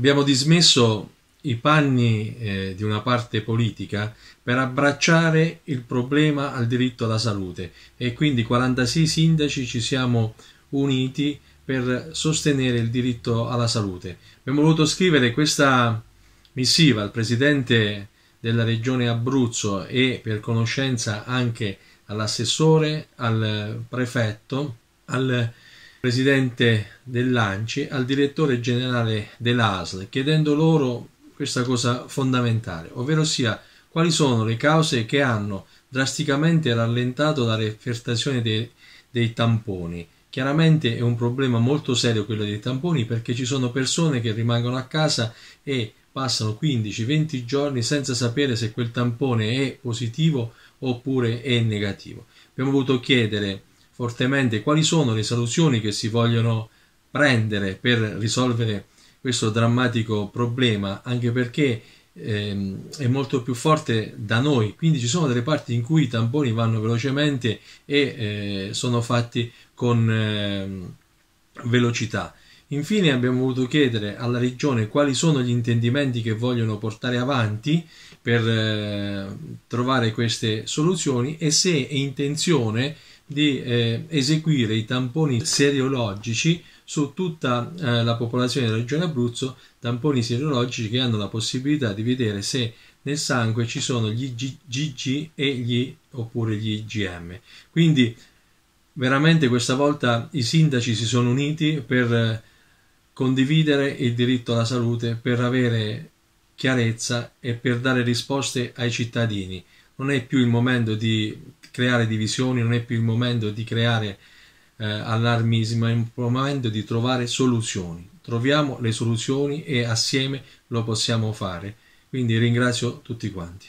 Abbiamo dismesso i panni eh, di una parte politica per abbracciare il problema al diritto alla salute e quindi 46 sindaci ci siamo uniti per sostenere il diritto alla salute. Abbiamo voluto scrivere questa missiva al presidente della regione Abruzzo e per conoscenza anche all'assessore, al prefetto, al presidente dell'ANCI, al direttore generale dell'ASL, chiedendo loro questa cosa fondamentale, ovvero sia quali sono le cause che hanno drasticamente rallentato la refertazione dei, dei tamponi. Chiaramente è un problema molto serio quello dei tamponi perché ci sono persone che rimangono a casa e passano 15-20 giorni senza sapere se quel tampone è positivo oppure è negativo. Abbiamo voluto chiedere fortemente quali sono le soluzioni che si vogliono prendere per risolvere questo drammatico problema, anche perché ehm, è molto più forte da noi, quindi ci sono delle parti in cui i tamponi vanno velocemente e eh, sono fatti con ehm, velocità. Infine abbiamo voluto chiedere alla Regione quali sono gli intendimenti che vogliono portare avanti per eh, trovare queste soluzioni e se è intenzione di eh, eseguire i tamponi seriologici su tutta eh, la popolazione della regione Abruzzo, tamponi serologici che hanno la possibilità di vedere se nel sangue ci sono gli GG e gli oppure gli IgM. Quindi veramente questa volta i sindaci si sono uniti per eh, condividere il diritto alla salute, per avere chiarezza e per dare risposte ai cittadini non è più il momento di creare divisioni, non è più il momento di creare eh, allarmismo, è il momento di trovare soluzioni. Troviamo le soluzioni e assieme lo possiamo fare. Quindi ringrazio tutti quanti.